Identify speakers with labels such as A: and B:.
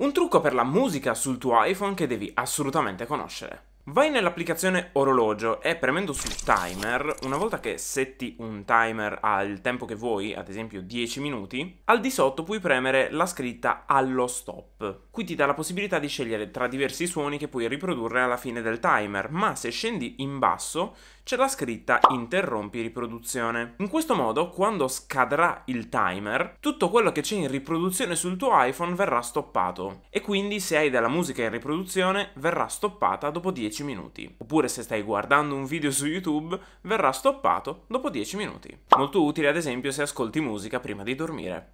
A: Un trucco per la musica sul tuo iPhone che devi assolutamente conoscere. Vai nell'applicazione orologio e premendo sul timer, una volta che setti un timer al tempo che vuoi, ad esempio 10 minuti, al di sotto puoi premere la scritta allo stop. Qui ti dà la possibilità di scegliere tra diversi suoni che puoi riprodurre alla fine del timer, ma se scendi in basso c'è la scritta interrompi riproduzione. In questo modo, quando scadrà il timer, tutto quello che c'è in riproduzione sul tuo iPhone verrà stoppato e quindi se hai della musica in riproduzione verrà stoppata dopo 10 minuti 10 minuti, oppure se stai guardando un video su YouTube verrà stoppato dopo 10 minuti. Molto utile ad esempio se ascolti musica prima di dormire.